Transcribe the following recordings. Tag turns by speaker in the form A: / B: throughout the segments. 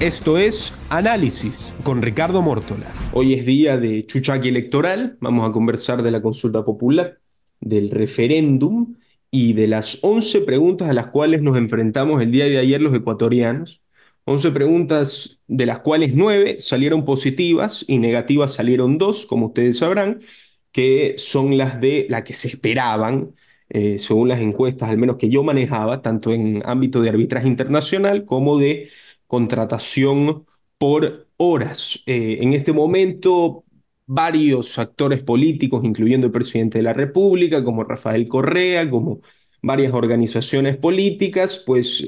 A: Esto es Análisis con Ricardo Mórtola. Hoy es día de Chuchaqui Electoral. Vamos a conversar de la consulta popular, del referéndum y de las 11 preguntas a las cuales nos enfrentamos el día de ayer los ecuatorianos. 11 preguntas de las cuales 9 salieron positivas y negativas salieron 2, como ustedes sabrán, que son las de las que se esperaban eh, según las encuestas, al menos que yo manejaba, tanto en ámbito de arbitraje internacional como de contratación por horas. Eh, en este momento, varios actores políticos, incluyendo el presidente de la República, como Rafael Correa, como varias organizaciones políticas, pues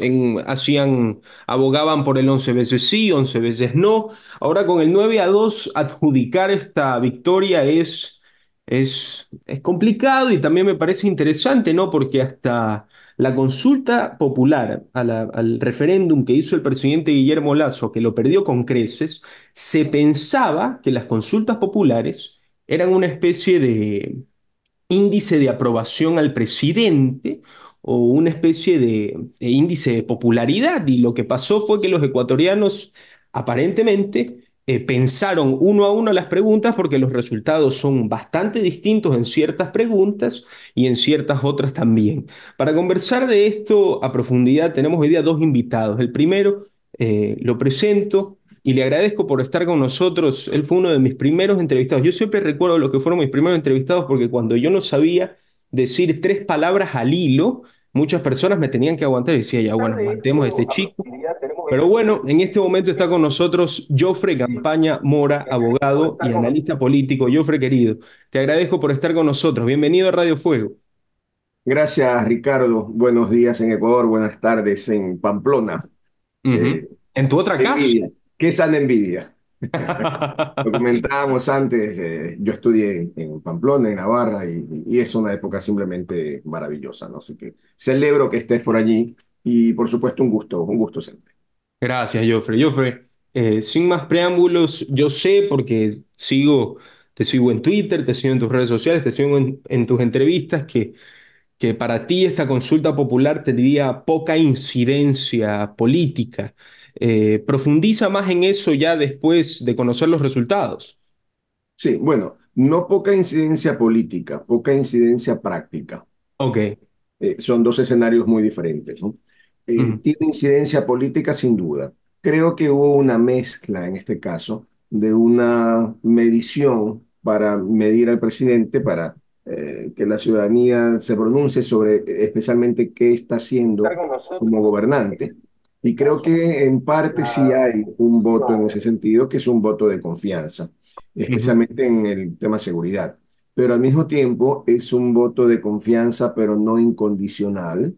A: hacían, abogaban por el 11 veces sí, 11 veces no. Ahora con el 9 a 2, adjudicar esta victoria es, es, es complicado y también me parece interesante, ¿no? Porque hasta la consulta popular al referéndum que hizo el presidente Guillermo Lazo, que lo perdió con creces, se pensaba que las consultas populares eran una especie de índice de aprobación al presidente o una especie de índice de popularidad. Y lo que pasó fue que los ecuatorianos aparentemente eh, pensaron uno a uno las preguntas porque los resultados son bastante distintos en ciertas preguntas y en ciertas otras también. Para conversar de esto a profundidad tenemos hoy día dos invitados. El primero eh, lo presento y le agradezco por estar con nosotros. Él fue uno de mis primeros entrevistados. Yo siempre recuerdo lo que fueron mis primeros entrevistados porque cuando yo no sabía decir tres palabras al hilo, muchas personas me tenían que aguantar y decía, ya bueno, aguantemos a este chico. Pero bueno, en este momento está con nosotros Jofre Campaña Mora, abogado y analista político. Jofre, querido, te agradezco por estar con nosotros. Bienvenido a Radio Fuego. Gracias,
B: Ricardo. Buenos días en Ecuador, buenas tardes en Pamplona.
A: Eh, en tu otra casa.
B: Qué sana envidia. Lo comentábamos antes, eh, yo estudié en Pamplona, en Navarra, y, es una época simplemente maravillosa, ¿no? Así que celebro que estés por allí y por supuesto un gusto, un gusto siempre.
A: Gracias, Joffre. Joffre, eh, sin más preámbulos, yo sé porque sigo, te sigo en Twitter, te sigo en tus redes sociales, te sigo en, tus entrevistas, que, que para ti esta consulta popular tendría poca incidencia política. Eh, profundiza más en eso ya después de conocer los resultados. Sí,
B: bueno, no poca incidencia política, poca incidencia práctica.
A: Ok. Eh,
B: son dos escenarios muy diferentes, ¿no? Eh, tiene incidencia política sin duda. Creo que hubo una mezcla en este caso de una medición para medir al presidente, para eh, que la ciudadanía se pronuncie sobre especialmente qué está haciendo como gobernante. Y creo que en parte sí ah. hay un voto en ese sentido, que es un voto de confianza, especialmente en el tema seguridad. Pero al mismo tiempo es un voto de confianza, pero no incondicional,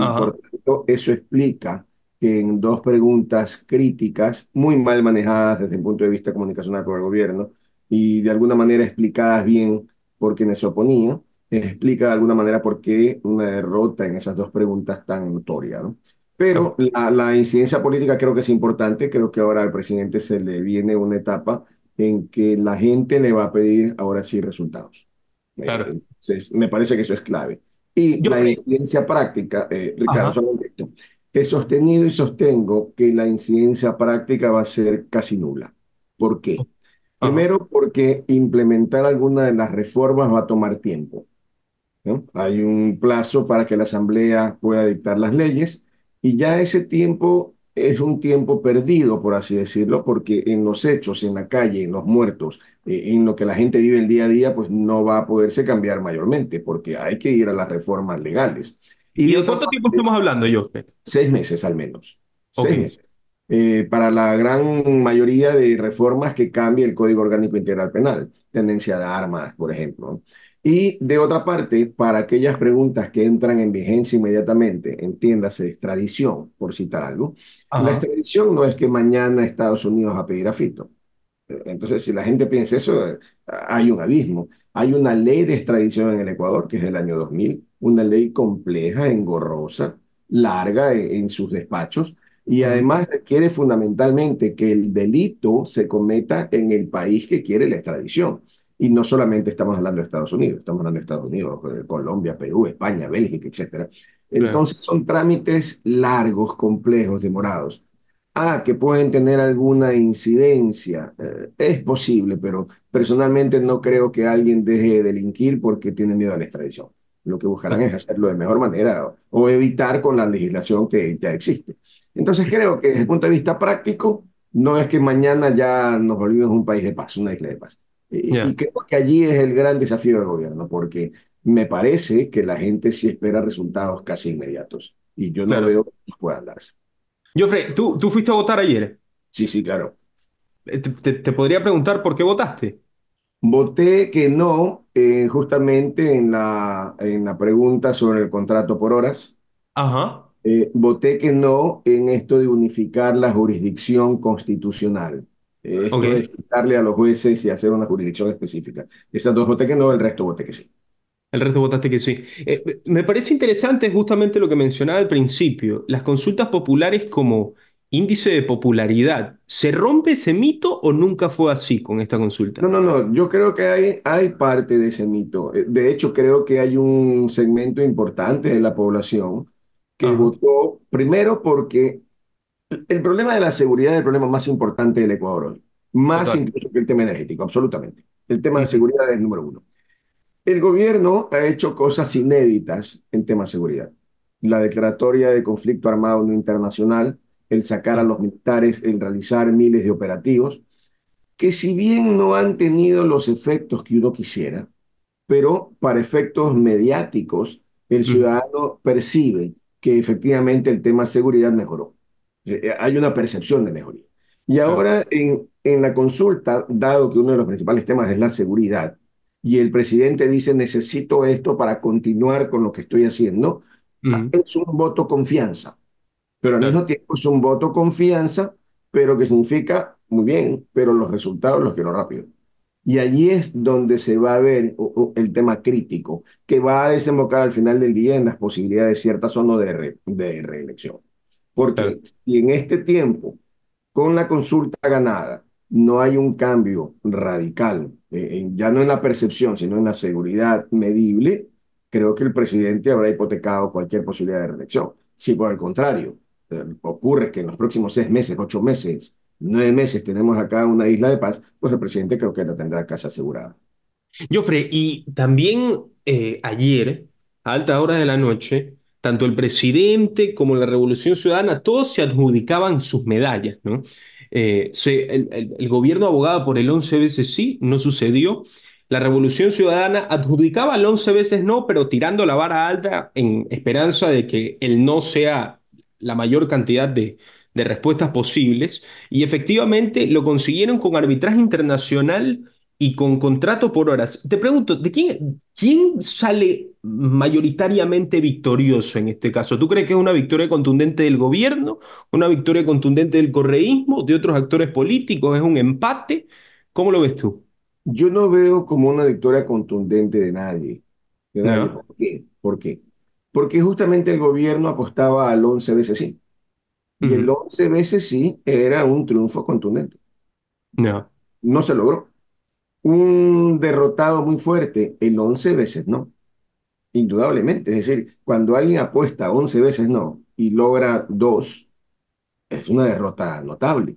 B: tanto, eso explica que en dos preguntas críticas, muy mal manejadas desde el punto de vista comunicacional por el gobierno, y de alguna manera explicadas bien por quienes se oponían, explica de alguna manera por qué una derrota en esas dos preguntas tan notoria. Pero la, incidencia política creo que es importante, creo que ahora al presidente se le viene una etapa en que la gente le va a pedir ahora sí resultados. Eh, me parece que eso es clave. Y la incidencia práctica, eh, Ricardo, He sostenido y sostengo que la incidencia práctica va a ser casi nula. ¿Por qué? Primero, porque implementar alguna de las reformas va a tomar tiempo. Hay un plazo para que la Asamblea pueda dictar las leyes y ya ese tiempo es un tiempo perdido, por así decirlo, porque en los hechos, en la calle, en los muertos, eh, en lo que la gente vive el día a día, pues no va a poderse cambiar mayormente, porque hay que ir a las reformas legales.
A: ¿Y, de cuánto tiempo estamos hablando, Joseph? Seis meses al menos.
B: Seis meses. Eh, para la gran mayoría de reformas que cambie el Código Orgánico Integral Penal, tendencia de armas, por ejemplo. Y de otra parte, para aquellas preguntas que entran en vigencia inmediatamente, entiéndase extradición, por citar algo, la extradición no es que mañana Estados Unidos va a pedir a Fito. Entonces, si la gente piensa eso, eh, hay un abismo. Hay una ley de extradición en el Ecuador, que es del año 2000, una ley compleja, engorrosa, larga eh, en sus despachos, y además requiere fundamentalmente que el delito se cometa en el país que quiere la extradición. Y no solamente estamos hablando de Estados Unidos, estamos hablando de Estados Unidos, eh, Colombia, Perú, España, Bélgica, etc. Entonces son trámites largos, complejos, demorados. Ah, que pueden tener alguna incidencia. Eh, es posible, pero personalmente no creo que alguien deje de delinquir porque tiene miedo a la extradición. Lo que buscarán es hacerlo de mejor manera o, evitar con la legislación que ya existe. Entonces creo que desde el punto de vista práctico, no es que mañana ya nos volvimos un país de paz, una isla de paz. Y, creo que allí es el gran desafío del gobierno, porque me parece que la gente sí espera
A: resultados casi inmediatos. Y yo no veo que pueda darse. Jofre, ¿tú, ¿tú fuiste a votar ayer? Sí, sí, claro. Eh, te, te, podría preguntar por qué votaste.
B: Voté que no, eh, justamente en la, en la pregunta sobre el contrato por horas. Ajá. Eh, voté que no en esto de unificar la jurisdicción constitucional. esto de quitarle a los jueces y hacer una jurisdicción específica. Esas dos voté que no, el resto voté que sí.
A: El resto votaste que sí. Eh, me parece interesante justamente lo que mencionaba al principio, las consultas populares como índice de popularidad. ¿Se rompe ese mito o nunca fue así con esta consulta? No, no, no, yo
B: creo que hay, hay parte de ese mito. Eh, de hecho, creo que hay un segmento importante de la población que votó primero porque el problema de la seguridad es el problema más importante del Ecuador hoy, más incluso que el tema energético, absolutamente. El tema de seguridad es número uno. El gobierno ha hecho cosas inéditas en tema de seguridad. La declaratoria de conflicto armado no internacional, el sacar a los militares, en realizar miles de operativos, que si bien no han tenido los efectos que uno quisiera, pero para efectos mediáticos, el mm. ciudadano percibe que efectivamente el tema de seguridad mejoró. Eh, eh, hay una percepción de mejoría. Y ahora en la consulta, dado que uno de los principales temas es la seguridad, y el presidente dice necesito esto para continuar con lo que estoy haciendo, es un voto confianza. Pero al mismo tiempo es un voto confianza, pero que significa, muy bien, pero los resultados los quiero rápido. Y allí es donde se va a ver el tema crítico, que va a desembocar al final del día en las posibilidades ciertas o no de, reelección. Porque si en este tiempo, con la consulta ganada, no hay un cambio radical eh, ya no en la percepción, sino en la seguridad medible, creo que el presidente habrá hipotecado cualquier posibilidad de reelección. Si por el contrario eh, ocurre que en los próximos seis meses, ocho meses, nueve meses tenemos acá una isla de paz, pues el presidente creo que la tendrá casa asegurada.
A: Jofre, y también eh, ayer, a altas horas de la noche, tanto el presidente como la Revolución Ciudadana, todos se adjudicaban sus medallas, ¿no? Eh, el, gobierno abogado por el 11 veces sí, no sucedió. La revolución ciudadana adjudicaba el 11 veces no, pero tirando la vara alta en esperanza de que el no sea la mayor cantidad de, de respuestas posibles. Y efectivamente lo consiguieron con arbitraje internacional y con contrato por horas. Te pregunto, ¿de quién, quién sale mayoritariamente victorioso en este caso? ¿Tú crees que es una victoria contundente del gobierno, una victoria contundente del correísmo, de otros actores políticos? ¿Es un empate? ¿Cómo lo ves tú?
B: Yo no veo como una victoria contundente de nadie. ¿Por, qué? Porque justamente el gobierno apostaba al 11 veces sí. Y el 11 veces sí era un triunfo contundente. No. No se logró un derrotado muy fuerte, el 11 veces no. Indudablemente. Es decir, cuando alguien apuesta 11 veces no y logra dos, es una derrota notable.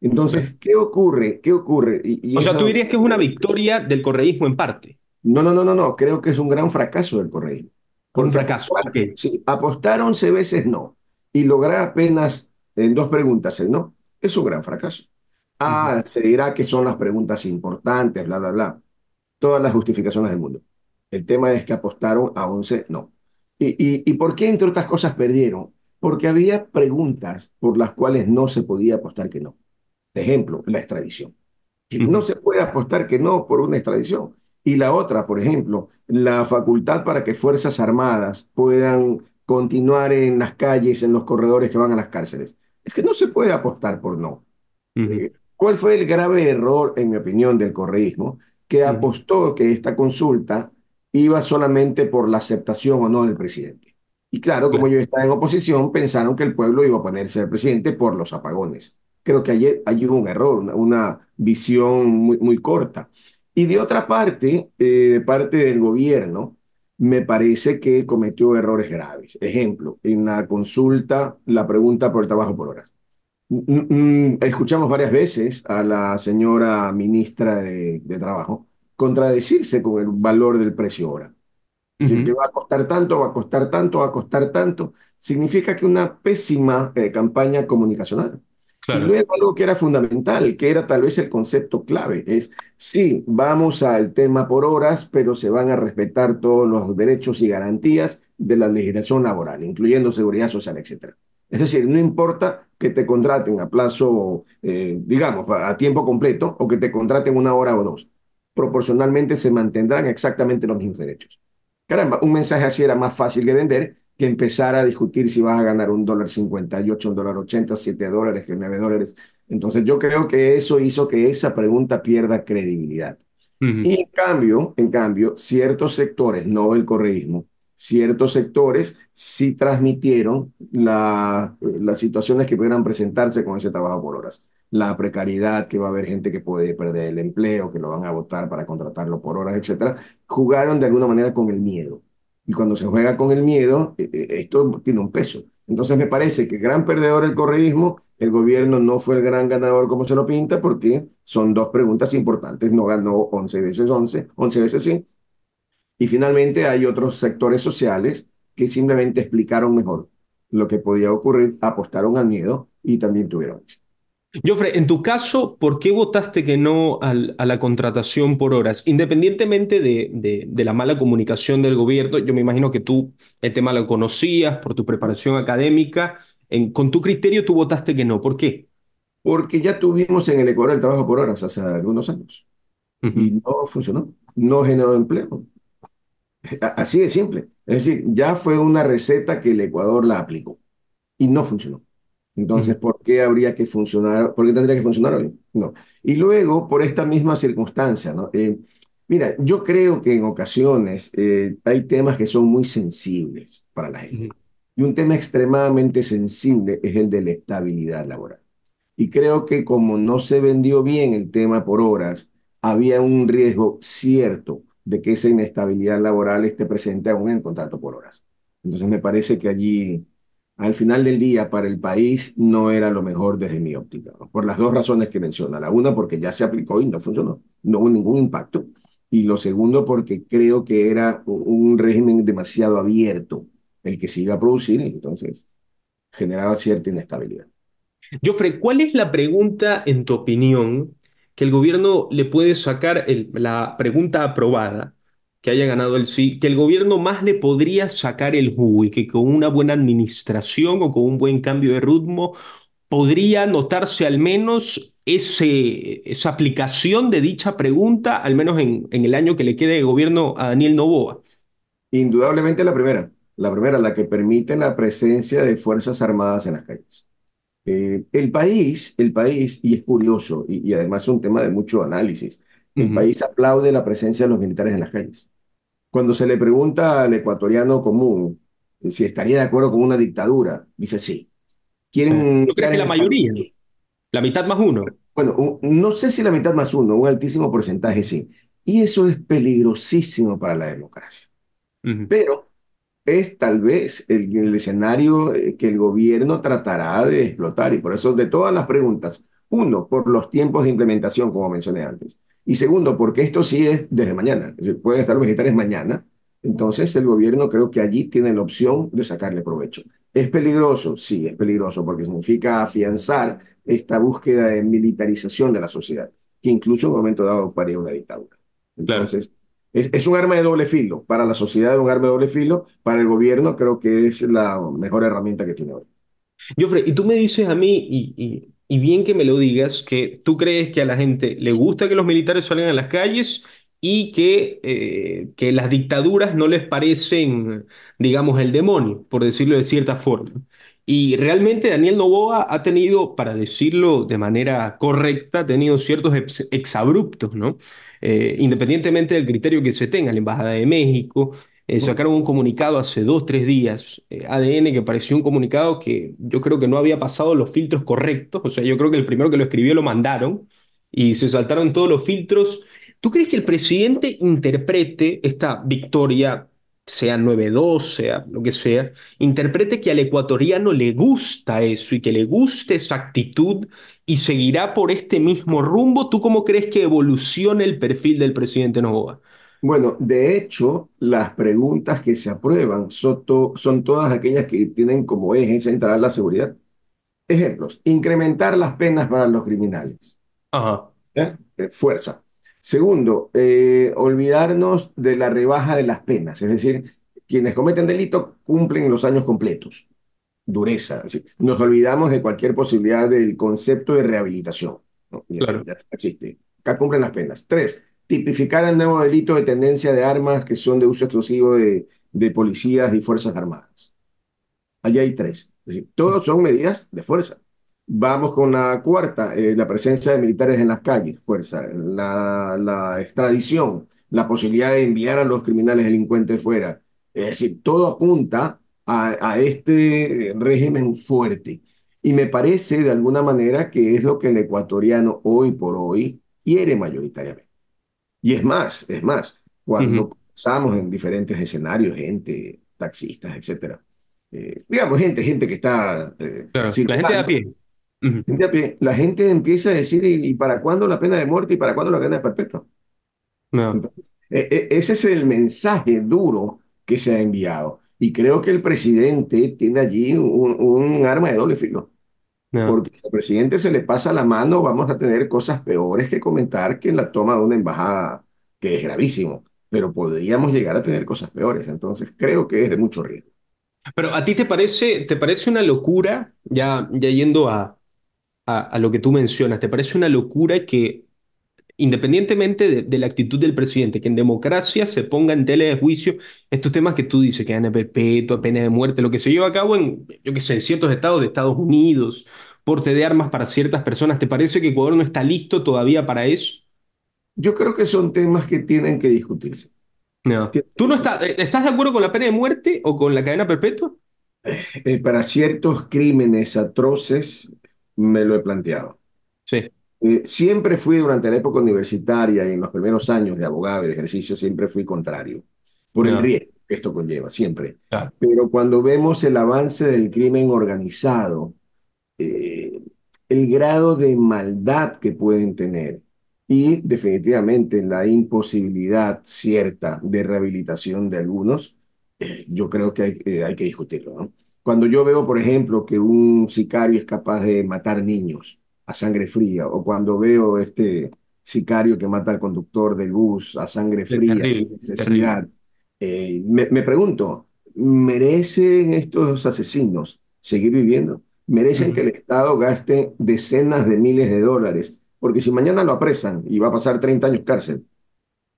B: Entonces, ¿qué ocurre? ¿Qué ocurre? o sea, tú dirías
A: que es una victoria
B: del correísmo en parte. No, no, no, no, no. Creo que es un gran fracaso del correísmo. Por un fracaso. Sí, apostar 11 veces no y lograr apenas en dos preguntas el no, es un gran fracaso. Ah, se dirá que son las preguntas importantes, bla, bla, bla. Todas las justificaciones del mundo. El tema es que apostaron a 11, no. ¿Y, por qué, entre otras cosas, perdieron? Porque había preguntas por las cuales no se podía apostar que no. ejemplo, la extradición. No se puede apostar que no por una extradición. Y la otra, por ejemplo, la facultad para que Fuerzas Armadas puedan continuar en las calles, en los corredores que van a las cárceles. Es que no se puede apostar por no. ¿Cuál fue el grave error, en mi opinión, del correísmo? Que apostó que esta consulta iba solamente por la aceptación o no del presidente. Y claro, como yo estaba en oposición, pensaron que el pueblo iba a ponerse al presidente por los apagones. Creo que allí hay un error, una, visión muy, corta. Y de otra parte, eh, de parte del gobierno, me parece que cometió errores graves. Ejemplo, en la consulta, la pregunta por el trabajo por horas. Escuchamos varias veces a la señora ministra de, Trabajo contradecirse con el valor del precio hora. Es decir, que va a costar tanto, va a costar tanto, va a costar tanto. Significa que una pésima eh, campaña comunicacional. Y luego algo que era fundamental, que era tal vez el concepto clave, es sí, vamos al tema por horas, pero se van a respetar todos los derechos y garantías de la legislación laboral, incluyendo seguridad social, etcétera. Es decir, no importa que te contraten a plazo, eh, digamos, a tiempo completo o que te contraten una hora o dos. Proporcionalmente se mantendrán exactamente los mismos derechos. Caramba, un mensaje así era más fácil de vender que empezar a discutir si vas a ganar un dólar 58, un dólar 80, 7 dólares, 9 dólares. Entonces yo creo que eso hizo que esa pregunta pierda credibilidad. Y en cambio, en cambio, ciertos sectores, no el correísmo, ciertos sectores sí transmitieron la, las situaciones que pudieran presentarse con ese trabajo por horas. La precariedad, que va a haber gente que puede perder el empleo, que lo van a votar para contratarlo por horas, etcétera, jugaron de alguna manera con el miedo. Y cuando se juega con el miedo, e, e, esto tiene un peso. Entonces me parece que gran perdedor el correísmo, el gobierno no fue el gran ganador como se lo pinta, porque son dos preguntas importantes, no ganó 11 veces 11, 11 veces sí y finalmente hay otros sectores sociales que simplemente explicaron mejor lo que podía ocurrir, apostaron al miedo y también tuvieron éxito.
A: Jofre, en tu caso, ¿por qué votaste que no a la contratación por horas? Independientemente de, la mala comunicación del gobierno, yo me imagino que tú el tema lo conocías por tu preparación académica. En, con tu criterio, tú votaste que no. ¿Por qué?
B: Porque ya tuvimos en el Ecuador el trabajo por horas hace algunos años y no funcionó, no generó empleo. Así de simple. Es decir, ya fue una receta que el Ecuador la aplicó y no funcionó. Entonces, ¿por qué habría que funcionar? ¿Por qué tendría que funcionar hoy? No. Y luego, por esta misma circunstancia, ¿no? Eh, mira, yo creo que en ocasiones eh, hay temas que son muy sensibles para la gente. Y un tema extremadamente sensible es el de la estabilidad laboral. Y creo que como no se vendió bien el tema por horas, había un riesgo cierto de que esa inestabilidad laboral esté presente aún en contrato por horas. Entonces me parece que allí, al final del día, para el país no era lo mejor desde mi óptica, por las dos razones que menciona. La una, porque ya se aplicó y no funcionó, no hubo ningún impacto. Y lo segundo, porque creo que era un régimen demasiado abierto el que se iba a producir y entonces generaba cierta inestabilidad.
A: Jofre, ¿cuál es la pregunta, en tu opinión, que el gobierno le puede sacar la pregunta aprobada, que haya ganado el sí, que el gobierno más le podría sacar el jugo y que con una buena administración o con un buen cambio de ritmo podría notarse al menos esa aplicación de dicha pregunta, al menos en, en el año que le quede de gobierno a Daniel Novoa.
B: Indudablemente la primera, la primera, la que permite la presencia de Fuerzas Armadas en las calles. Eh, el país, el país, y es curioso, y, además es un tema de mucho análisis, el país aplaude la presencia de los militares en las calles. Cuando se le pregunta al ecuatoriano común eh, si estaría de acuerdo con una dictadura, dice sí. ¿Quieren la mayoría, la mitad más uno. Bueno, no sé si la mitad más uno, un altísimo porcentaje sí. Y eso es peligrosísimo para la democracia. Pero es tal vez el, escenario eh, que el gobierno tratará de explotar. Y por eso, de todas las preguntas, uno, por los tiempos de implementación, como mencioné antes. Y segundo, porque esto sí es desde mañana. pueden estar los militares mañana. Entonces, el gobierno creo que allí tiene la opción de sacarle provecho. ¿Es peligroso? Sí, es peligroso, porque significa afianzar esta búsqueda de militarización de la sociedad, que incluso en un momento dado paría una dictadura. Entonces, es, un arma de doble filo. Para la sociedad es un arma de doble filo. Para el gobierno creo
A: que es la mejor herramienta que tiene hoy. Jofre, y tú me dices a mí, y, bien que me lo digas, que tú crees que a la gente le gusta que los militares salgan a las calles y que, eh, que las dictaduras no les parecen, digamos, el demonio, por decirlo de cierta forma. Y realmente Daniel Novoa ha tenido, para decirlo de manera correcta, ha tenido ciertos ex exabruptos, ¿no? Eh, independientemente del criterio que se tenga, la Embajada de México, eh, sacaron un comunicado hace dos, tres días, eh, ADN, que pareció un comunicado que yo creo que no había pasado los filtros correctos, o sea, yo creo que el primero que lo escribió lo mandaron y se saltaron todos los filtros. ¿Tú crees que el presidente interprete esta victoria sea 9-2, sea lo que sea, interprete que al ecuatoriano le gusta eso y que le guste esa actitud y seguirá por este mismo rumbo, ¿tú cómo crees que evoluciona el perfil del presidente Novoa? Bueno, de hecho, las preguntas que se aprueban son, todas
B: aquellas que tienen como eje central la seguridad. Ejemplos, incrementar las penas para los criminales. Ajá. ¿Eh? Eh, fuerza. Segundo, eh, olvidarnos de la rebaja de las penas, es decir, quienes cometen delito cumplen los años completos. Dureza. nos olvidamos de cualquier posibilidad del concepto de rehabilitación. Claro. Ya existe. Acá cumplen las penas. Tres, tipificar el nuevo delito de tendencia de armas que son de uso exclusivo de, policías y fuerzas armadas. Allá hay tres. Es decir, todos son medidas de fuerza. Vamos con la cuarta, eh, la presencia de militares en las calles, fuerza, la, extradición, la posibilidad de enviar a los criminales delincuentes fuera. Es decir, todo apunta a, este régimen fuerte. Y me parece de alguna manera que es lo que el ecuatoriano hoy por hoy quiere mayoritariamente. Y es más, es más, cuando estamos en diferentes escenarios, gente, taxistas, etcétera, eh, digamos, gente, gente que está... Eh,
A: claro, la gente de a pie
B: la gente empieza a decir, ¿y, para cuándo la pena de muerte? ¿Y para cuándo la pena de perpetua? E, e, ese es el mensaje duro que se ha enviado. Y creo que el presidente tiene allí un, arma de doble filo. Porque si al presidente se le pasa la mano, vamos a tener cosas peores que comentar que en la toma de una embajada, que es gravísimo. Pero podríamos llegar a tener cosas peores. Entonces creo que es de mucho riesgo.
A: Pero a ti te parece, te parece una locura, ya, ya yendo a, a, lo que tú mencionas. ¿Te parece una locura que, independientemente de, la actitud del presidente, que en democracia se ponga en tela de juicio estos temas que tú dices, que perpetua, pena de muerte, lo que se lleva a cabo en, yo qué sé, en ciertos estados de Estados Unidos, porte de armas para ciertas personas, ¿te parece que Ecuador no está listo todavía para eso? Yo creo que son temas que tienen que discutirse. No. ¿Tú no estás, eh, estás de acuerdo con la pena de muerte o con la cadena perpetua?
B: Eh, eh, para ciertos crímenes atroces, me lo he planteado. Sí. Eh, siempre fui durante la época universitaria y en los primeros años de abogado y de ejercicio, siempre fui contrario por el riesgo que esto conlleva, siempre. Pero cuando vemos el avance del crimen organizado, eh, el grado de maldad que pueden tener y definitivamente la imposibilidad cierta de rehabilitación de algunos, eh, yo creo que hay, hay que discutirlo, ¿no? Cuando yo veo, por ejemplo, que un sicario es capaz de matar niños a sangre fría, o cuando veo este sicario que mata al conductor del bus a sangre fría, necesidad, eh, me, pregunto, ¿merecen estos asesinos seguir viviendo? merecen que el Estado gaste decenas de miles de dólares, porque si mañana lo apresan y va a pasar 30 años cárcel,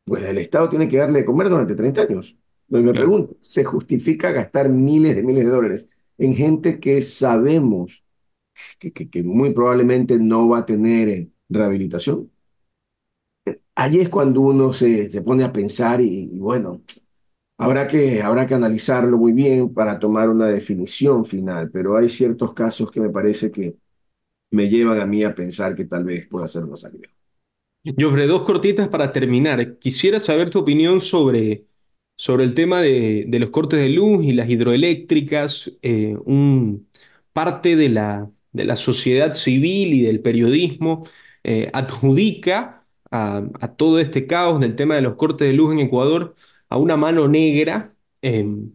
B: pues el Estado tiene que darle de comer durante 30 años. Entonces me pregunto, ¿se justifica gastar miles de miles de dólares en gente que sabemos que, muy probablemente no va a tener eh, rehabilitación. Allí es cuando uno se, pone a pensar y, bueno, habrá que, habrá que analizarlo muy bien para tomar una definición final, pero hay ciertos casos que me parece que me llevan a mí a pensar que tal vez pueda ser más una
A: Yo Jofre, dos cortitas para terminar. Quisiera saber tu opinión sobre sobre el tema de, los cortes de luz y las hidroeléctricas, eh, un, parte de la, de la, sociedad civil y del periodismo eh, adjudica a, todo este caos del tema de los cortes de luz en Ecuador a una mano negra, em,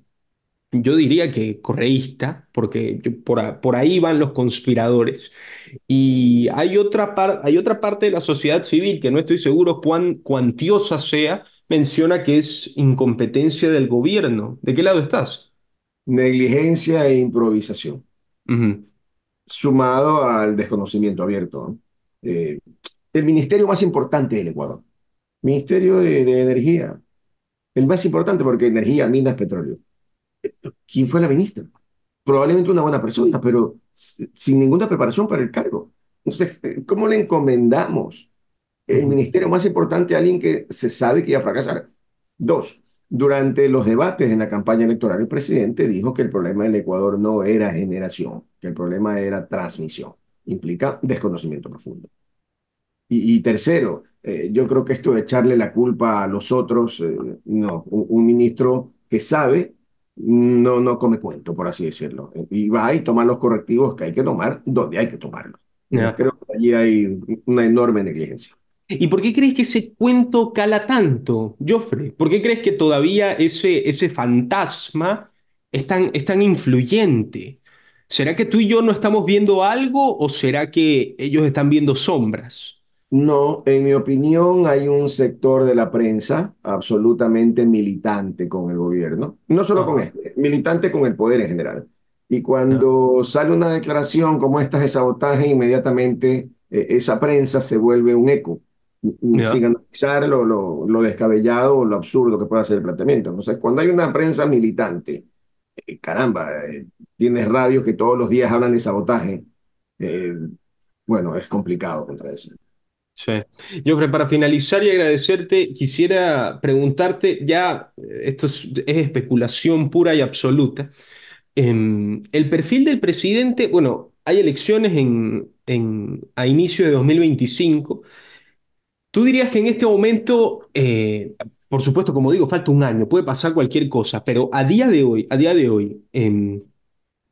A: yo diría que correísta, porque por, ahí van los conspiradores. Y hay otra, hay otra parte de la sociedad civil que no estoy seguro cuán cuantiosa sea, menciona que es incompetencia del gobierno. ¿De qué lado estás? Negligencia e improvisación, sumado al desconocimiento
B: abierto. Eh, el ministerio más importante del Ecuador, Ministerio de, de Energía, el más importante porque energía, minas, petróleo. ¿Quién fue la ministra? Probablemente una buena persona, pero sin ninguna preparación para el cargo. Entonces, ¿cómo le encomendamos el ministerio más importante es alguien que se sabe que iba a fracasar. Dos, durante los debates en la campaña electoral, el presidente dijo que el problema del Ecuador no era generación, que el problema era transmisión. Implica desconocimiento profundo. Y, tercero, eh, yo creo que esto de echarle la culpa a los otros, eh, no, un, ministro que sabe no, no come cuento, por así decirlo. Y va y toma los correctivos que hay que tomar donde hay que tomarlos.
A: Creo que allí hay una enorme negligencia. ¿Y por qué crees que ese cuento cala tanto, Joffre? ¿Por qué crees que todavía ese, ese fantasma es tan, es tan influyente? ¿Será que tú y yo no estamos viendo algo o será que ellos están viendo sombras?
B: No, en mi opinión hay un sector de la prensa absolutamente militante con el gobierno, no solo con este, militante con el poder en general. Y cuando sale una declaración como esta de sabotaje, inmediatamente eh, esa prensa se vuelve un eco sin analizar lo, descabellado o lo absurdo que pueda ser el planteamiento. ¿no? cuando hay una prensa militante, eh, caramba, eh, tienes radios que todos los días hablan de sabotaje, eh, bueno, es complicado contra eso.
A: Sí. Jofre, para finalizar y agradecerte, quisiera preguntarte, ya esto es, especulación pura y absoluta, em, el perfil del presidente, bueno, hay elecciones en, en, a inicio de 2025. Tú dirías que en este momento, eh, por supuesto, como digo, falta un año, puede pasar cualquier cosa, pero a día de hoy, a día de hoy, em,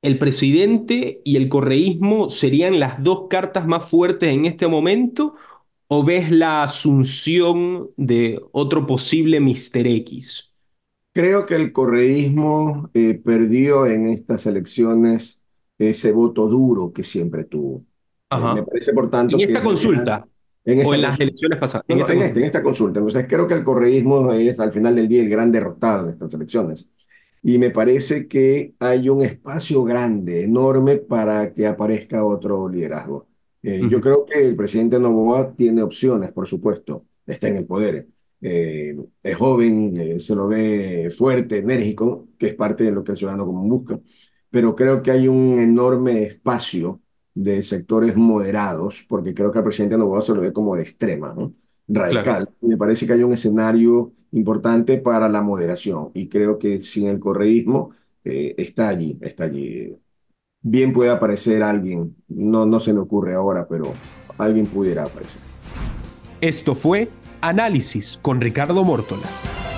A: el presidente y el correísmo serían las dos cartas más fuertes en este momento, o ves la asunción de otro posible Mister X?
B: Creo que el correísmo eh, perdió en estas elecciones ese voto duro que siempre tuvo. Eh, me parece, por tanto, en esta consulta.
A: En o en las elecciones pasadas. Este, en, esta
B: consulta. Entonces, creo que el correísmo es al final del día el gran derrotado en estas elecciones. Y me parece que hay un espacio grande, enorme, para que aparezca otro liderazgo. Eh, yo creo que el presidente Novoa tiene opciones, por supuesto. Está en el poder. Eh, es joven, eh, se lo ve fuerte, enérgico, que es parte de lo que el ciudadano común busca. Pero creo que hay un enorme espacio de sectores moderados, porque creo que al presidente Novoa se lo ve como el extrema, radical. Me parece que hay un escenario importante para la moderación y creo que sin el correísmo eh, está allí, está allí. Bien puede aparecer alguien, no, no se me ocurre ahora, pero alguien pudiera aparecer.
A: Esto fue Análisis con Ricardo Mórtola.